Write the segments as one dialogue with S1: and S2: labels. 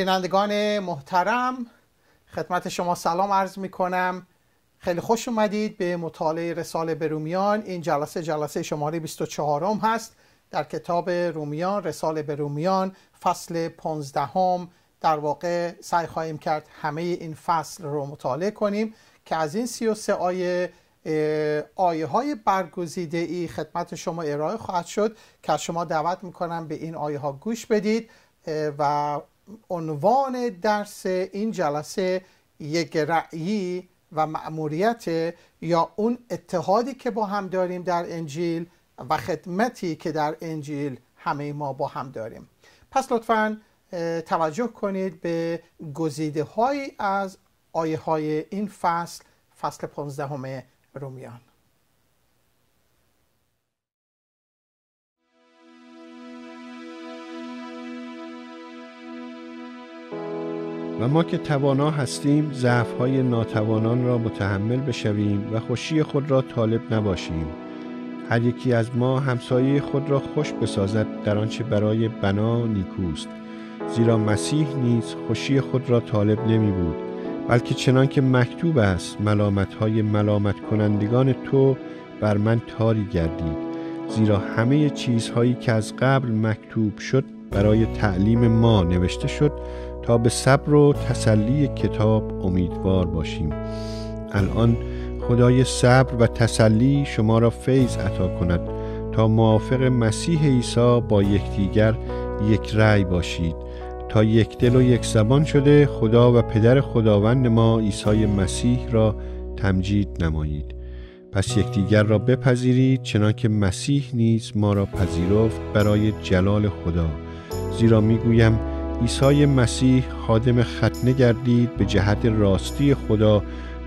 S1: بینندگان محترم خدمت شما سلام عرض می کنم خیلی خوش اومدید به مطالعه رساله به رومیان این جلسه جلسه شماره 24 هم هست در کتاب رومیان رساله به رومیان فصل 15 هم در واقع سعی خواهیم کرد همه این فصل رو مطالعه کنیم که از این 33 آیه آیه های برگزیده ای خدمت شما ارائه خواهد شد که از شما دعوت میکنم به این آیه ها گوش بدید و عنوان درس این جلسه یک رأیی و مأموریت یا اون اتحادی که با هم داریم در انجیل و خدمتی که در انجیل همه ما با هم داریم پس لطفا توجه کنید به گزیده هایی از آیه های این فصل فصل 15 رومیان
S2: و ما که توانا هستیم های ناتوانان را متحمل بشویم و خوشی خود را طالب نباشیم هر یکی از ما همسایه خود را خوش بسازد در آنچه برای بنا نیکوست زیرا مسیح نیز خوشی خود را طالب نمی بود بلکه چنان که مکتوب است ملامت های ملامت کنندگان تو بر من تاری گردید زیرا همه چیزهایی که از قبل مکتوب شد برای تعلیم ما نوشته شد تا به صبر و تسلی کتاب امیدوار باشیم الان خدای صبر و تسلی شما را فیض عطا کند تا موافق مسیح عیسی با یکدیگر یک رأی باشید تا یک دل و یک زبان شده خدا و پدر خداوند ما عیسی مسیح را تمجید نمایید پس یکدیگر را بپذیرید چنانکه مسیح نیز ما را پذیرفت برای جلال خدا زیرا میگویم عیسی مسیح خادم ختنه گردید به جهت راستی خدا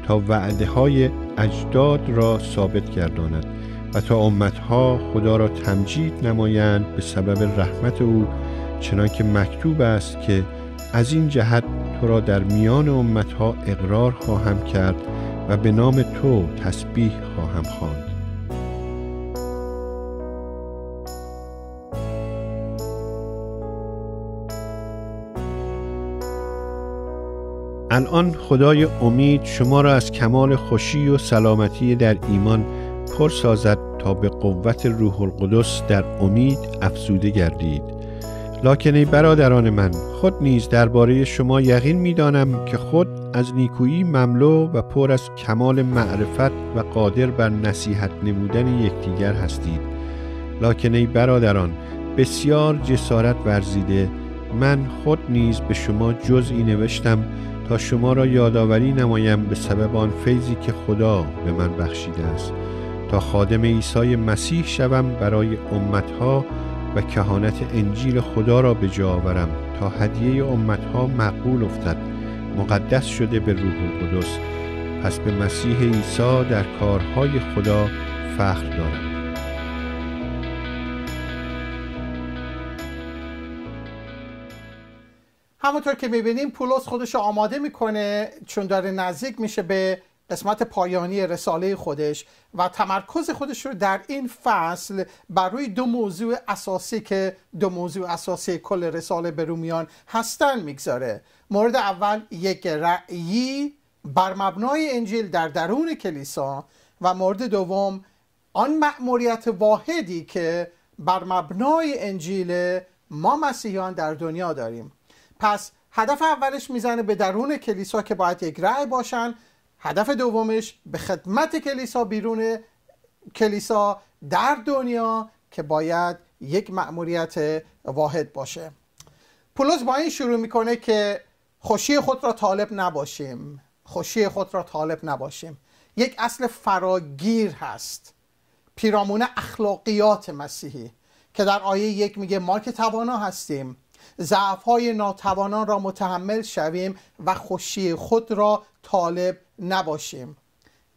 S2: تا وعده های اجداد را ثابت گرداند و تا امتها خدا را تمجید نمایند به سبب رحمت او چنانکه مکتوب است که از این جهت تو را در میان امتها اقرار خواهم کرد و به نام تو تسبیح خواهم خواند الان خدای امید شما را از کمال خوشی و سلامتی در ایمان پر سازد تا به قوت روح القدس در امید افزوده گردید لکن ای برادران من خود نیز درباره شما یقین میدانم که خود از نیکویی مملو و پر از کمال معرفت و قادر بر نصیحت نمودن یکدیگر هستید لکن ای برادران بسیار جسارت ورزیده من خود نیز به شما جزئی نوشتم تا شما را یادآوری نمایم به سبب آن فیضی که خدا به من بخشیده است تا خادم عیسی مسیح شوم برای امتها و کهانت انجیل خدا را به جا آورم تا هدیه امتها مقبول افتد مقدس شده به روح القدس پس به مسیح عیسی در کارهای خدا فخر دارم
S1: همونطور که میبینیم پولس خودش رو آماده میکنه چون داره نزدیک میشه به قسمت پایانی رساله خودش و تمرکز خودش رو در این فصل بر روی دو موضوع اساسی که دو موضوع اساسی کل رساله به رومیان هستن میگذاره مورد اول یک رأیی بر مبنای انجیل در درون کلیسا و مورد دوم آن مأموریت واحدی که بر مبنای انجیل ما مسیحیان در دنیا داریم پس هدف اولش میزنه به درون کلیسا که باید یک رأی باشن هدف دومش به خدمت کلیسا بیرون کلیسا در دنیا که باید یک مأموریت واحد باشه پولس با این شروع میکنه که خوشی خود را طالب نباشیم خوشی خود را طالب نباشیم یک اصل فراگیر هست پیرامون اخلاقیات مسیحی که در آیه یک میگه ما که توانا هستیم ضعف های ناتوانان را متحمل شویم و خوشی خود را طالب نباشیم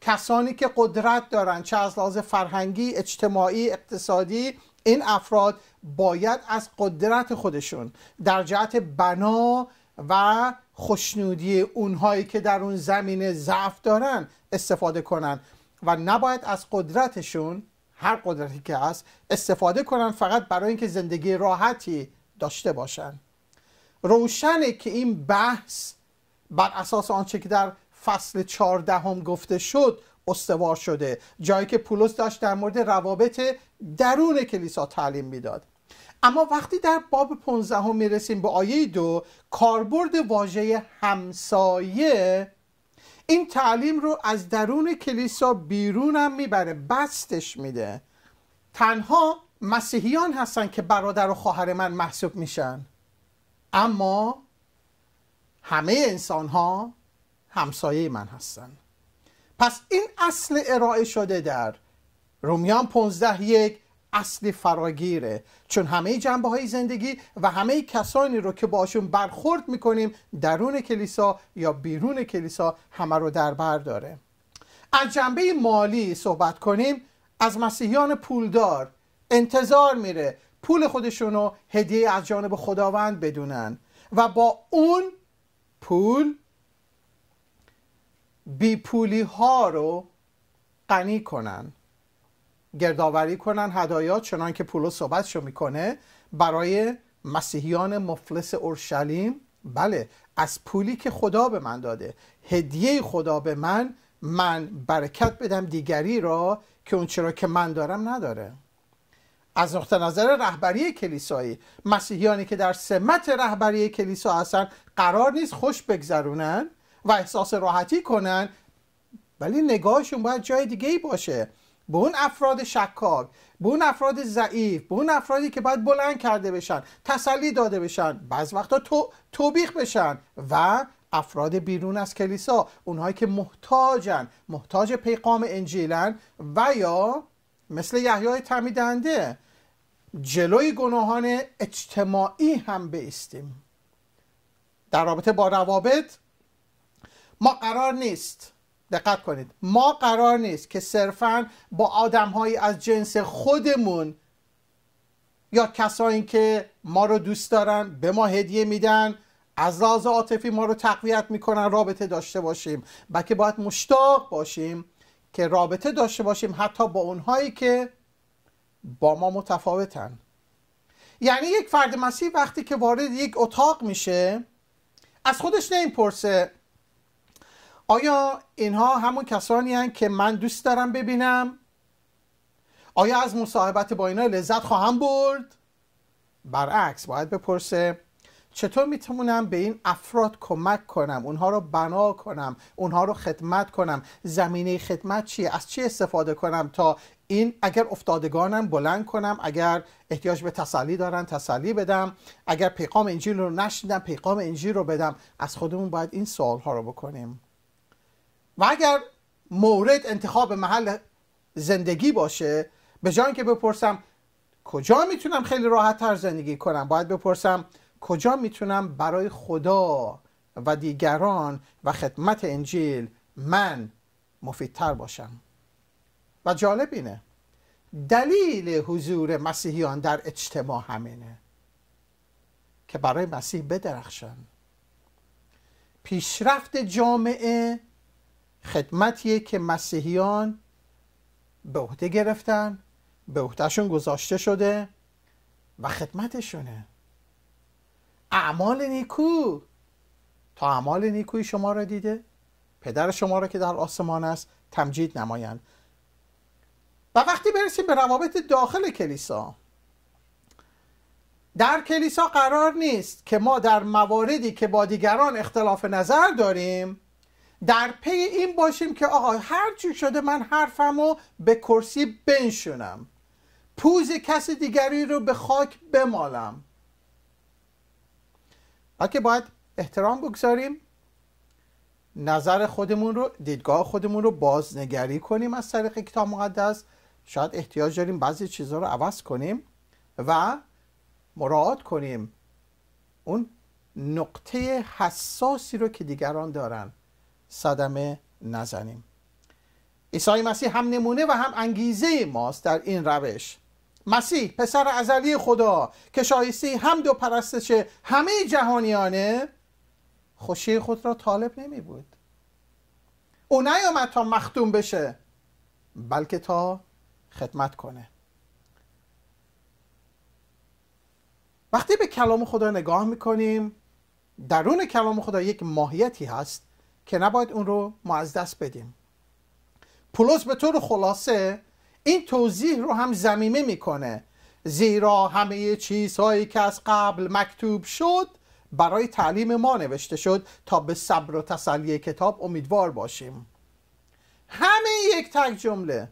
S1: کسانی که قدرت دارند چه از لحاظ فرهنگی اجتماعی اقتصادی این افراد باید از قدرت خودشون در جهت بنا و خوشنودی اونهایی که در اون زمینه ضعف دارن استفاده کنن و نباید از قدرتشون هر قدرتی که هست استفاده کنن فقط برای اینکه زندگی راحتی داشته باشند روشنه که این بحث بر اساس آنچه که در فصل چهاردهم گفته شد استوار شده جایی که پولس داشت در مورد روابط درون کلیسا تعلیم میداد اما وقتی در باب 15 هم میرسیم به آیه دو کاربرد واژه همسایه این تعلیم رو از درون کلیسا بیرون هم میبره بستش میده تنها مسیحیان هستن که برادر و خواهر من محسوب میشن اما همه انسان ها همسایه من هستن پس این اصل ارائه شده در رومیان پونزده یک اصل فراگیره چون همه جنبه های زندگی و همه کسانی رو که باشون برخورد میکنیم درون کلیسا یا بیرون کلیسا همه رو در بر داره از جنبه مالی صحبت کنیم از مسیحیان پولدار انتظار میره پول خودشون رو هدیه از جانب خداوند بدونن و با اون پول بی پولی ها رو غنی کنن گردآوری کنن هدایات چنان که پولو صحبتشو میکنه برای مسیحیان مفلس اورشلیم بله از پولی که خدا به من داده هدیه خدا به من من برکت بدم دیگری را که اون چرا که من دارم نداره از نقطه نظر رهبری کلیسایی مسیحیانی که در سمت رهبری کلیسا هستن قرار نیست خوش بگذرونن و احساس راحتی کنن ولی نگاهشون باید جای دیگه ای باشه به اون افراد شکاک به اون افراد ضعیف به اون افرادی که باید بلند کرده بشن تسلی داده بشن بعض وقتا توبیخ بشن و افراد بیرون از کلیسا اونهایی که محتاجن محتاج پیغام انجیلن و یا مثل یحیای تمیدنده جلوی گناهان اجتماعی هم بیستیم در رابطه با روابط ما قرار نیست دقت کنید ما قرار نیست که صرفا با آدمهایی از جنس خودمون یا کسایی که ما رو دوست دارن به ما هدیه میدن از لحاظ عاطفی ما رو تقویت میکنن رابطه داشته باشیم بلکه باید مشتاق باشیم که رابطه داشته باشیم حتی با اونهایی که با ما متفاوتن یعنی یک فرد مسیح وقتی که وارد یک اتاق میشه از خودش نمیپرسه آیا اینها همون کسانی هن که من دوست دارم ببینم آیا از مصاحبت با اینا لذت خواهم برد برعکس باید بپرسه چطور میتونم به این افراد کمک کنم اونها رو بنا کنم اونها رو خدمت کنم زمینه خدمت چیه از چی استفاده کنم تا این اگر افتادگانم بلند کنم اگر احتیاج به تسلی دارن تسلی بدم اگر پیغام انجیل رو نشنیدم پیغام انجیل رو بدم از خودمون باید این سوال ها رو بکنیم و اگر مورد انتخاب محل زندگی باشه به جای که بپرسم کجا میتونم خیلی راحت تر زندگی کنم باید بپرسم کجا میتونم برای خدا و دیگران و خدمت انجیل من مفیدتر باشم و جالب اینه دلیل حضور مسیحیان در اجتماع همینه که برای مسیح بدرخشن پیشرفت جامعه خدمتیه که مسیحیان به عهده گرفتن به عهدهشون گذاشته شده و خدمتشونه اعمال نیکو تا اعمال نیکوی شما را دیده پدر شما را که در آسمان است تمجید نمایند و وقتی برسیم به روابط داخل کلیسا در کلیسا قرار نیست که ما در مواردی که با دیگران اختلاف نظر داریم در پی این باشیم که آقا هر چی شده من حرفم رو به کرسی بنشونم پوز کس دیگری رو به خاک بمالم بلکه باید احترام بگذاریم نظر خودمون رو دیدگاه خودمون رو بازنگری کنیم از طریق کتاب مقدس شاید احتیاج داریم بعضی چیزها رو عوض کنیم و مراعات کنیم اون نقطه حساسی رو که دیگران دارن صدمه نزنیم عیسی مسیح هم نمونه و هم انگیزه ماست در این روش مسیح پسر ازلی خدا که شایسته هم دو پرستش همه جهانیانه خوشی خود را طالب نمی بود او نیامد تا مختوم بشه بلکه تا خدمت کنه وقتی به کلام خدا نگاه میکنیم درون کلام خدا یک ماهیتی هست که نباید اون رو ما از دست بدیم پولس به طور خلاصه این توضیح رو هم زمیمه میکنه زیرا همه چیزهایی که از قبل مکتوب شد برای تعلیم ما نوشته شد تا به صبر و تسلی کتاب امیدوار باشیم همه یک تک جمله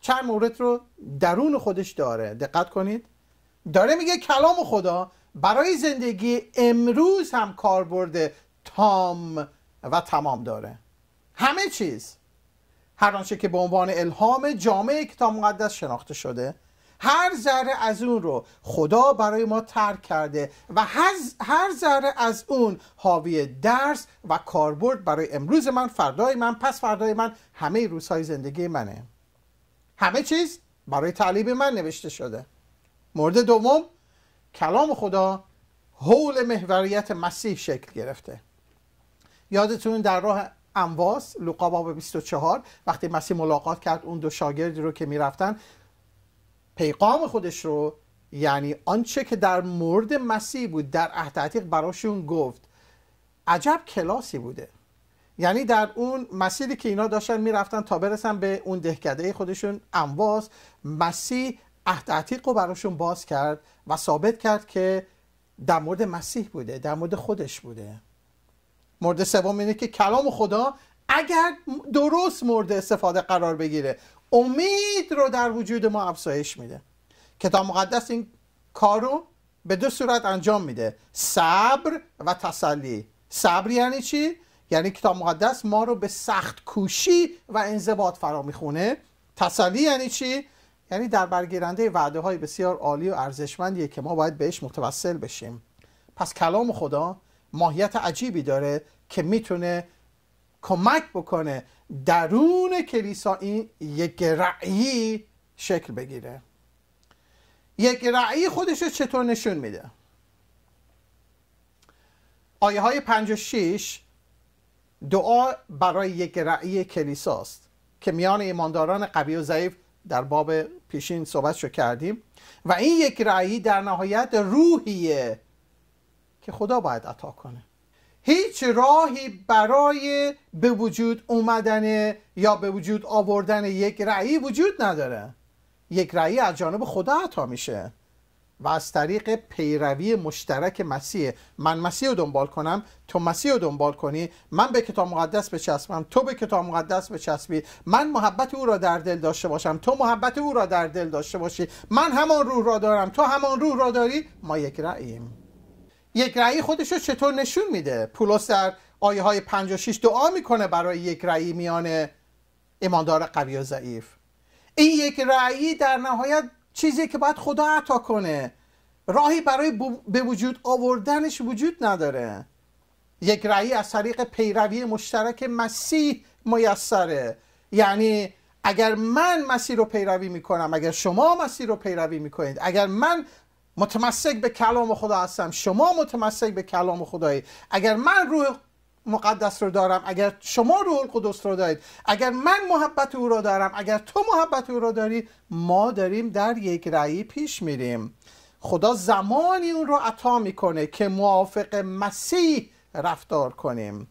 S1: چند مورد رو درون خودش داره دقت کنید داره میگه کلام خدا برای زندگی امروز هم کاربرد تام و تمام داره همه چیز هر آنچه که به عنوان الهام جامعه کتاب مقدس شناخته شده هر ذره از اون رو خدا برای ما ترک کرده و هر ذره از اون حاوی درس و کاربرد برای امروز من فردای من پس فردای من همه روزهای زندگی منه همه چیز برای تعلیب من نوشته شده مورد دوم کلام خدا حول محوریت مسیح شکل گرفته یادتون در راه انواس لوقا باب 24 وقتی مسیح ملاقات کرد اون دو شاگردی رو که میرفتن پیغام خودش رو یعنی آنچه که در مورد مسیح بود در عهد عتیق براشون گفت عجب کلاسی بوده یعنی در اون مسیری که اینا داشتن میرفتن تا برسن به اون دهکده خودشون امواز مسیح عهد عتیق رو براشون باز کرد و ثابت کرد که در مورد مسیح بوده در مورد خودش بوده مورد سوم اینه که کلام خدا اگر درست مورد استفاده قرار بگیره امید رو در وجود ما افزایش میده کتاب مقدس این کار رو به دو صورت انجام میده صبر و تسلی صبر یعنی چی یعنی کتاب مقدس ما رو به سخت کوشی و انضباط فرا میخونه تسلی یعنی چی یعنی در برگیرنده وعده های بسیار عالی و ارزشمندیه که ما باید بهش متوسل بشیم پس کلام خدا ماهیت عجیبی داره که میتونه کمک بکنه درون کلیسا این یک رعیی شکل بگیره یک رعی خودش چطور نشون میده آیه های دعا برای یک رأی کلیساست که میان ایمانداران قوی و ضعیف در باب پیشین صحبت شو کردیم و این یک رأیی در نهایت روحیه که خدا باید عطا کنه هیچ راهی برای به وجود اومدن یا به وجود آوردن یک رأیی وجود نداره یک رأیی از جانب خدا عطا میشه و از طریق پیروی مشترک مسیح من مسیح رو دنبال کنم تو مسیح رو دنبال کنی من به کتاب مقدس بچسبم تو به کتاب مقدس بچسبی من محبت او را در دل داشته باشم تو محبت او را در دل داشته باشی من همان روح را دارم تو همان روح را داری ما یک رأییم یک رأی خودش رو چطور نشون میده پولس در آیه های 56 دعا میکنه برای یک رأی میان ایماندار قوی و ضعیف این یک رعی در نهایت چیزی که باید خدا عطا کنه راهی برای به وجود آوردنش وجود نداره یک رأی از طریق پیروی مشترک مسیح میسره یعنی اگر من مسیح رو پیروی میکنم اگر شما مسیح رو پیروی میکنید اگر من متمسک به کلام خدا هستم شما متمسک به کلام خدایی اگر من روح مقدس رو دارم اگر شما روح القدس رو دارید اگر من محبت او رو دارم اگر تو محبت او رو داری ما داریم در یک رأی پیش میریم خدا زمانی اون رو عطا میکنه که موافق مسیح رفتار کنیم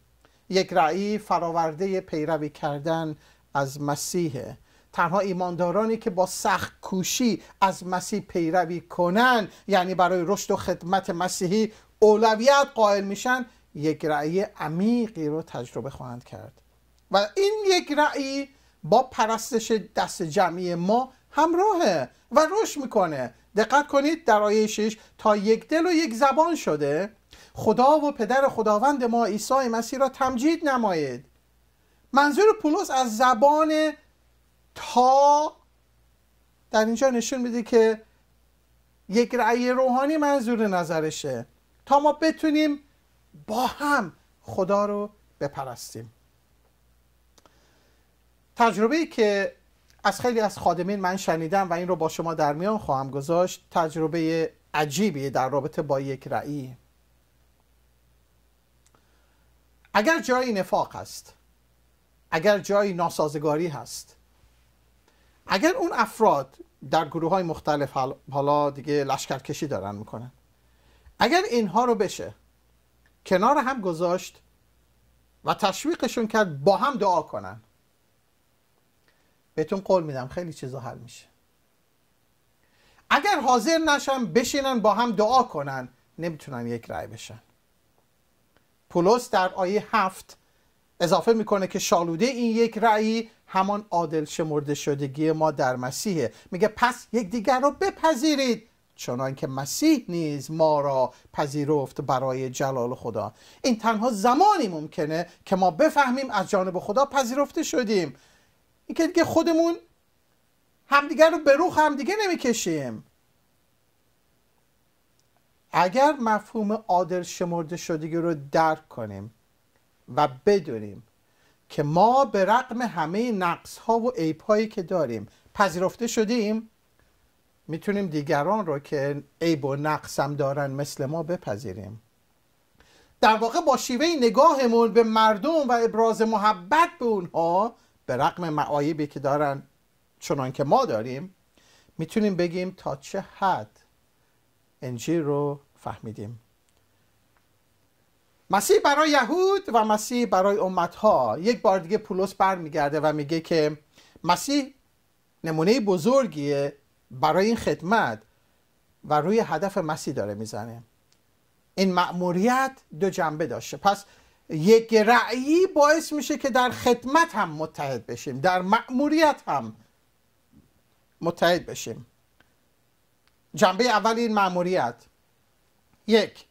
S1: یک رأی فراورده پیروی کردن از مسیحه تنها ایماندارانی که با سخت کوشی از مسیح پیروی کنن یعنی برای رشد و خدمت مسیحی اولویت قائل میشن یک رأی عمیقی رو تجربه خواهند کرد و این یک رأی با پرستش دست جمعی ما همراهه و رشد میکنه دقت کنید در آیه 6 تا یک دل و یک زبان شده خدا و پدر خداوند ما عیسی مسیح را تمجید نمایید منظور پولس از زبان تا در اینجا نشون میده که یک رأی روحانی منظور نظرشه تا ما بتونیم با هم خدا رو بپرستیم تجربه ای که از خیلی از خادمین من شنیدم و این رو با شما در میان خواهم گذاشت تجربه عجیبی در رابطه با یک رأی اگر جایی نفاق است اگر جایی ناسازگاری هست اگر اون افراد در گروه های مختلف حالا دیگه لشکرکشی دارن میکنن اگر اینها رو بشه کنار هم گذاشت و تشویقشون کرد با هم دعا کنن بهتون قول میدم خیلی چیزا حل میشه اگر حاضر نشن بشینن با هم دعا کنن نمیتونن یک رأی بشن پولس در آیه هفت اضافه میکنه که شالوده این یک رأی همان عادل شمرده شدگی ما در مسیحه میگه پس دیگر رو بپذیرید چنان که مسیح نیز ما را پذیرفت برای جلال خدا این تنها زمانی ممکنه که ما بفهمیم از جانب خدا پذیرفته شدیم اینکه دیگه خودمون همدیگر رو به روخ همدیگه نمیکشیم اگر مفهوم عادل شمرده شدگی رو درک کنیم و بدونیم که ما به رقم همه نقص ها و عیب هایی که داریم پذیرفته شدیم میتونیم دیگران رو که عیب و نقصم دارن مثل ما بپذیریم در واقع با شیوه نگاهمون به مردم و ابراز محبت به اونها به رقم معایبی که دارن چنان که ما داریم میتونیم بگیم تا چه حد انجیل رو فهمیدیم مسیح برای یهود و مسیح برای امتها یک بار دیگه پولس برمیگرده و میگه که مسیح نمونه بزرگیه برای این خدمت و روی هدف مسیح داره میزنه این مأموریت دو جنبه داشته پس یک رأیی باعث میشه که در خدمت هم متحد بشیم در مأموریت هم متحد بشیم جنبه اول این مأموریت یک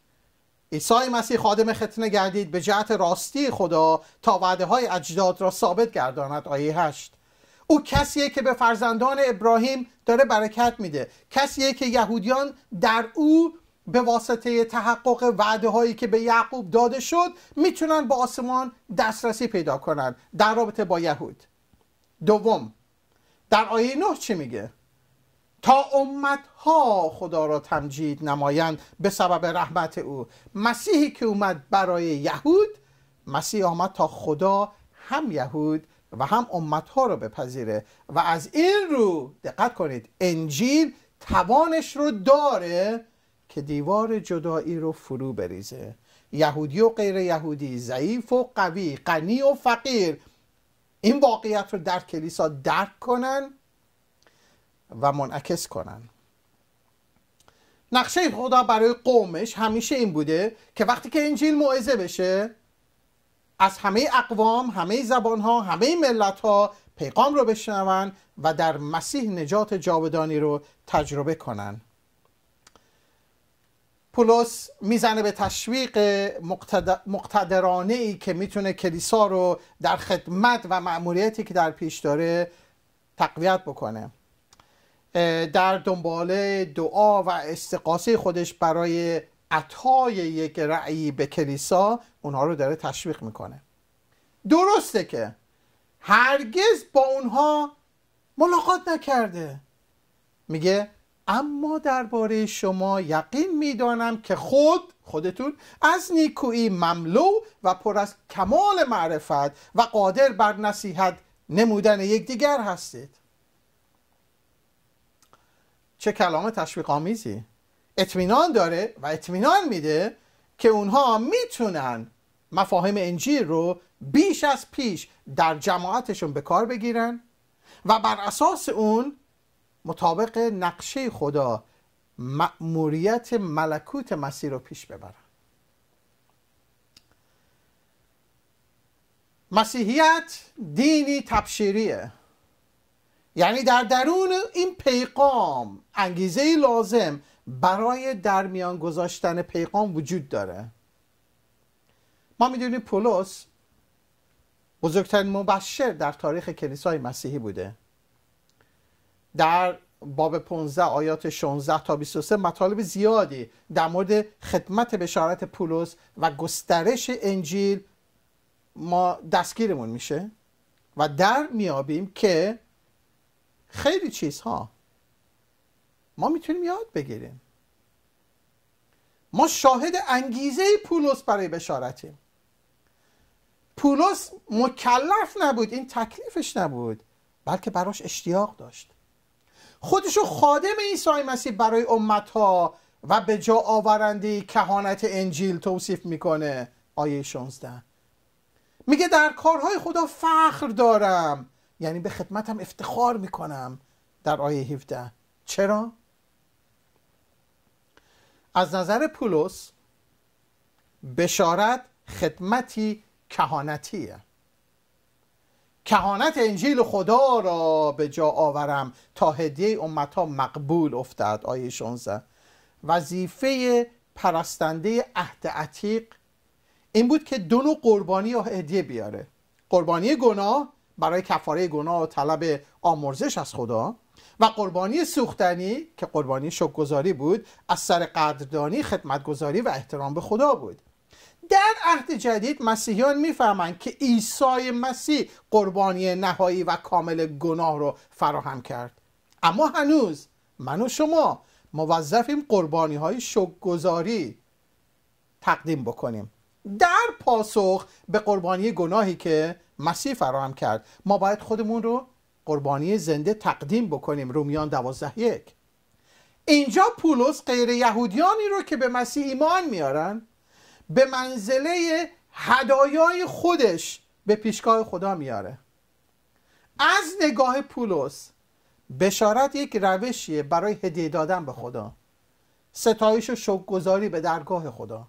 S1: عیسی مسیح خادم ختنه گردید به جهت راستی خدا تا وعده های اجداد را ثابت گرداند آیه هشت او کسیه که به فرزندان ابراهیم داره برکت میده کسیه که یهودیان در او به واسطه تحقق وعده هایی که به یعقوب داده شد میتونن با آسمان دسترسی پیدا کنن در رابطه با یهود دوم در آیه نه چی میگه تا امت ها خدا را تمجید نمایند به سبب رحمت او مسیحی که اومد برای یهود مسیح آمد تا خدا هم یهود و هم امتها رو بپذیره و از این رو دقت کنید انجیل توانش رو داره که دیوار جدایی رو فرو بریزه یهودی و غیر یهودی ضعیف و قوی غنی و فقیر این واقعیت رو در کلیسا درک کنن و منعکس کنن نقشه خدا برای قومش همیشه این بوده که وقتی که انجیل موعظه بشه از همه اقوام همه زبان ها همه ملت ها پیغام رو بشنون و در مسیح نجات جاودانی رو تجربه کنن پولس میزنه به تشویق مقتدرانه ای که میتونه کلیسا رو در خدمت و معمولیتی که در پیش داره تقویت بکنه در دنباله دعا و استقاسه خودش برای عطای یک رأیی به کلیسا اونها رو داره تشویق میکنه درسته که هرگز با اونها ملاقات نکرده میگه اما درباره شما یقین میدانم که خود خودتون از نیکویی مملو و پر از کمال معرفت و قادر بر نصیحت نمودن یکدیگر هستید چه کلام تشویق آمیزی اطمینان داره و اطمینان میده که اونها میتونن مفاهیم انجیل رو بیش از پیش در جماعتشون به کار بگیرن و بر اساس اون مطابق نقشه خدا مأموریت ملکوت مسیح رو پیش ببرن مسیحیت دینی تبشیریه یعنی در درون این پیغام انگیزه لازم برای درمیان گذاشتن پیغام وجود داره ما میدونیم پولس بزرگترین مبشر در تاریخ کلیسای مسیحی بوده در باب 15 آیات 16 تا 23 مطالب زیادی در مورد خدمت بشارت پولس و گسترش انجیل ما دستگیرمون میشه و در میابیم که خیلی چیزها ما میتونیم یاد بگیریم ما شاهد انگیزه پولس برای بشارتیم پولس مکلف نبود این تکلیفش نبود بلکه براش اشتیاق داشت خودشو خادم عیسی مسیح برای امتها و به جا آورنده کهانت انجیل توصیف میکنه آیه 16 میگه در کارهای خدا فخر دارم یعنی به خدمتم افتخار میکنم در آیه 17 چرا؟ از نظر پولس بشارت خدمتی کهانتیه کهانت انجیل خدا را به جا آورم تا هدیه ها مقبول افتد آیه 16 وظیفه پرستنده عهد عتیق این بود که دو نوع قربانی و هدیه بیاره قربانی گناه برای کفاره گناه و طلب آمرزش از خدا و قربانی سوختنی که قربانی شکرگزاری بود از سر قدردانی خدمتگزاری و احترام به خدا بود در عهد جدید مسیحیان میفهمند که عیسی مسیح قربانی نهایی و کامل گناه رو فراهم کرد اما هنوز من و شما موظفیم قربانی های شکرگزاری تقدیم بکنیم در پاسخ به قربانی گناهی که مسیح فراهم کرد ما باید خودمون رو قربانی زنده تقدیم بکنیم رومیان دوازده یک اینجا پولس غیر یهودیانی رو که به مسیح ایمان میارن به منزله هدایای خودش به پیشگاه خدا میاره از نگاه پولس بشارت یک روشیه برای هدیه دادن به خدا ستایش و شکرگزاری به درگاه خدا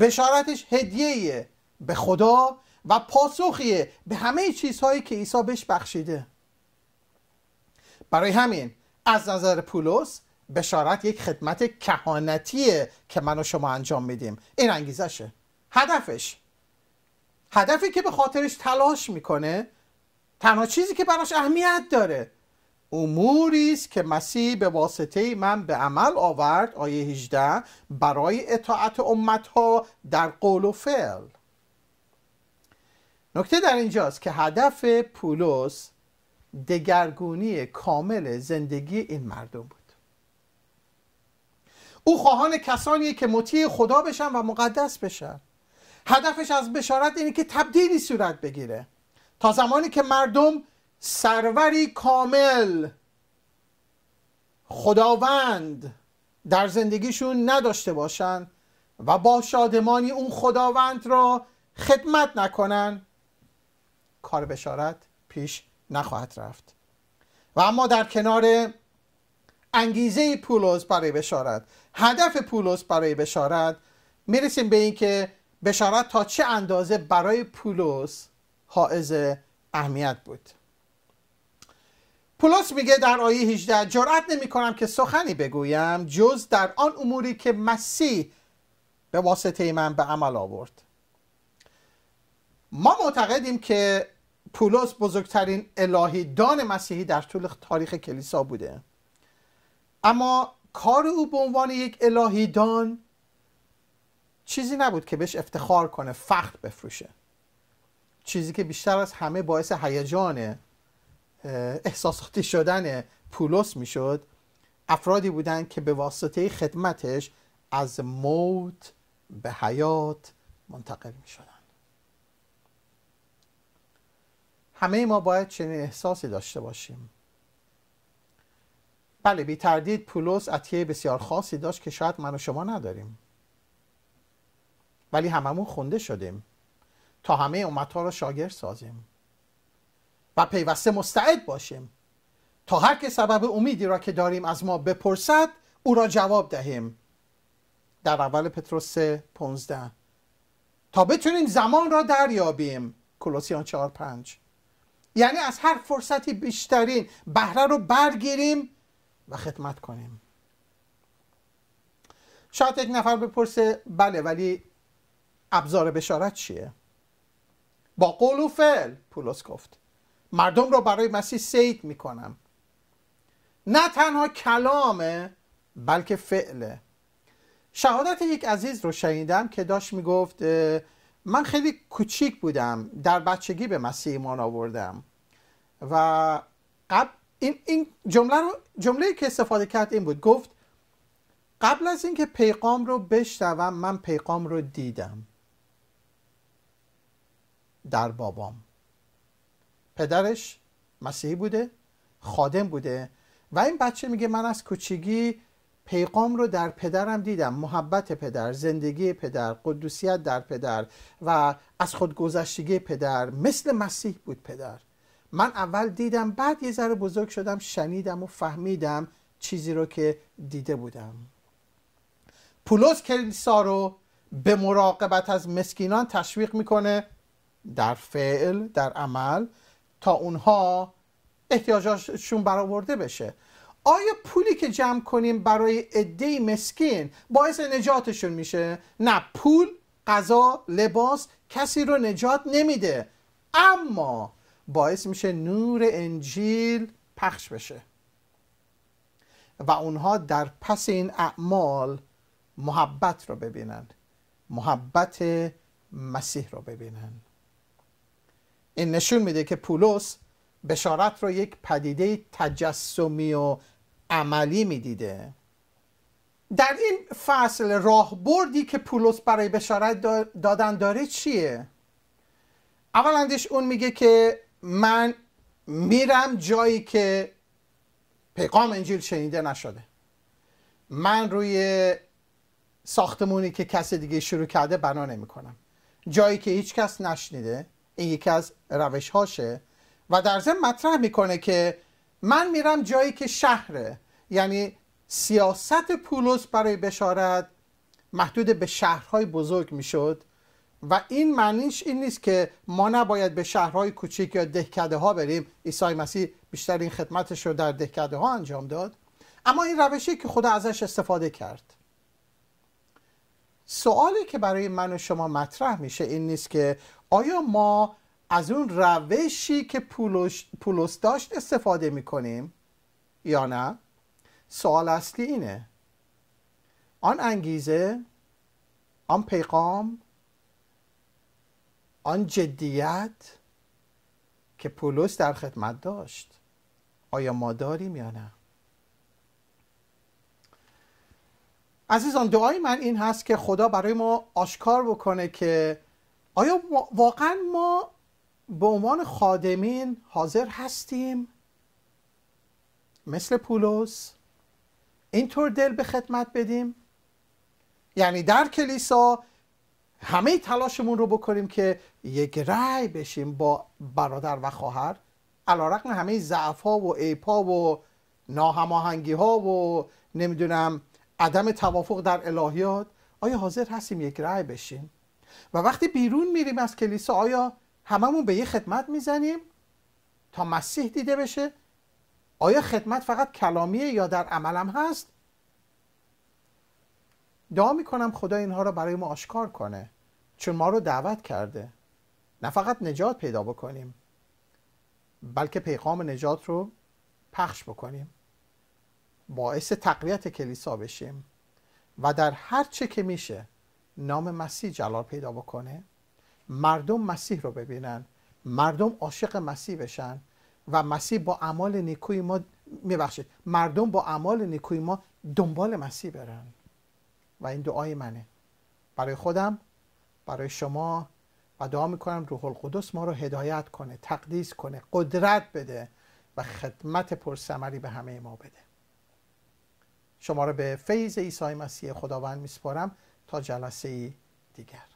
S1: بشارتش هدیه به خدا و پاسخیه به همه چیزهایی که عیسی بهش بخشیده برای همین از نظر پولس بشارت یک خدمت کهانتیه که من و شما انجام میدیم این انگیزشه هدفش هدفی که به خاطرش تلاش میکنه تنها چیزی که براش اهمیت داره اموری است که مسیح به واسطه من به عمل آورد آیه 18 برای اطاعت امتها در قول و فعل نکته در اینجاست که هدف پولس دگرگونی کامل زندگی این مردم بود او خواهان کسانی که مطیع خدا بشن و مقدس بشن هدفش از بشارت اینه که تبدیلی صورت بگیره تا زمانی که مردم سروری کامل خداوند در زندگیشون نداشته باشن و با شادمانی اون خداوند را خدمت نکنن کار بشارت پیش نخواهد رفت و اما در کنار انگیزه پولس برای بشارت هدف پولس برای بشارت میرسیم به اینکه بشارت تا چه اندازه برای پولس حائز اهمیت بود پولس میگه در آیه 18 جرأت نمی کنم که سخنی بگویم جز در آن اموری که مسیح به واسطه من به عمل آورد ما معتقدیم که پولس بزرگترین دان مسیحی در طول تاریخ کلیسا بوده اما کار او به عنوان یک الهیدان چیزی نبود که بهش افتخار کنه فخر بفروشه چیزی که بیشتر از همه باعث هیجان احساساتی شدن پولس میشد افرادی بودند که به واسطه خدمتش از موت به حیات منتقل می شدن. همه ما باید چنین احساسی داشته باشیم بله بی تردید پولس عطیه بسیار خاصی داشت که شاید من و شما نداریم ولی هممون خونده شدیم تا همه امتها را شاگرد سازیم و پیوسته مستعد باشیم تا هر که سبب امیدی را که داریم از ما بپرسد او را جواب دهیم در اول پتروس 15 تا بتونیم زمان را دریابیم کلوسیان 4 یعنی از هر فرصتی بیشترین بهره رو برگیریم و خدمت کنیم شاید یک نفر بپرسه بله ولی ابزار بشارت چیه با قول و فعل پولس گفت مردم رو برای مسیح سید میکنم نه تنها کلامه بلکه فعله شهادت یک عزیز رو شنیدم که داشت میگفت من خیلی کوچیک بودم در بچگی به مسیح ایمان آوردم و قبل این, این جمله رو جمله که استفاده کرد این بود گفت قبل از اینکه پیغام رو بشنوم من پیغام رو دیدم در بابام پدرش مسیحی بوده خادم بوده و این بچه میگه من از کوچگی، پیغام رو در پدرم دیدم محبت پدر زندگی پدر قدوسیت در پدر و از خودگذشتگی پدر مثل مسیح بود پدر من اول دیدم بعد یه ذره بزرگ شدم شنیدم و فهمیدم چیزی رو که دیده بودم پولس کلیسا رو به مراقبت از مسکینان تشویق میکنه در فعل در عمل تا اونها احتیاجاشون برآورده بشه آیا پولی که جمع کنیم برای عده مسکین باعث نجاتشون میشه نه پول غذا لباس کسی رو نجات نمیده اما باعث میشه نور انجیل پخش بشه و اونها در پس این اعمال محبت رو ببینند محبت مسیح رو ببینند این نشون میده که پولس بشارت رو یک پدیده تجسمی و عملی میدیده در این فصل راهبردی که پولس برای بشارت دادن داره چیه اولندش اون میگه که من میرم جایی که پیغام انجیل شنیده نشده من روی ساختمونی که کس دیگه شروع کرده بنا نمیکنم. جایی که هیچ کس نشنیده این یکی از روش هاشه و در ضمن مطرح میکنه که من میرم جایی که شهره یعنی سیاست پولس برای بشارت محدود به شهرهای بزرگ میشد و این معنیش این نیست که ما نباید به شهرهای کوچیک یا دهکده ها بریم عیسی مسیح بیشتر این خدمتش رو در دهکده ها انجام داد اما این روشی که خدا ازش استفاده کرد سوالی که برای من و شما مطرح میشه این نیست که آیا ما از اون روشی که پولوش، پولوس داشت استفاده میکنیم یا نه سوال اصلی اینه آن انگیزه آن پیغام آن جدیت که پولس در خدمت داشت آیا ما داریم یا نه عزیزان دعای من این هست که خدا برای ما آشکار بکنه که آیا واقعا ما به عنوان خادمین حاضر هستیم مثل پولس اینطور دل به خدمت بدیم یعنی در کلیسا همه تلاشمون رو بکنیم که یک رأی بشیم با برادر و خواهر رقم همه زعف ها و ایپا و ناهماهنگی ها و نمیدونم عدم توافق در الهیات آیا حاضر هستیم یک رأی بشیم و وقتی بیرون میریم از کلیسا آیا هممون به یه خدمت میزنیم تا مسیح دیده بشه آیا خدمت فقط کلامیه یا در عملم هست دعا میکنم خدا اینها را برای ما آشکار کنه چون ما رو دعوت کرده نه فقط نجات پیدا بکنیم بلکه پیغام نجات رو پخش بکنیم باعث تقویت کلیسا بشیم و در هر چه که میشه نام مسیح جلال پیدا بکنه مردم مسیح رو ببینن مردم عاشق مسیح بشن و مسیح با اعمال نیکوی ما میبخشید مردم با اعمال نیکوی ما دنبال مسیح برن و این دعای منه برای خودم برای شما و دعا میکنم روح القدس ما رو هدایت کنه تقدیس کنه قدرت بده و خدمت پرسمری به همه ما بده شما را به فیض عیسی مسیح خداوند میسپارم تا جلسه دیگر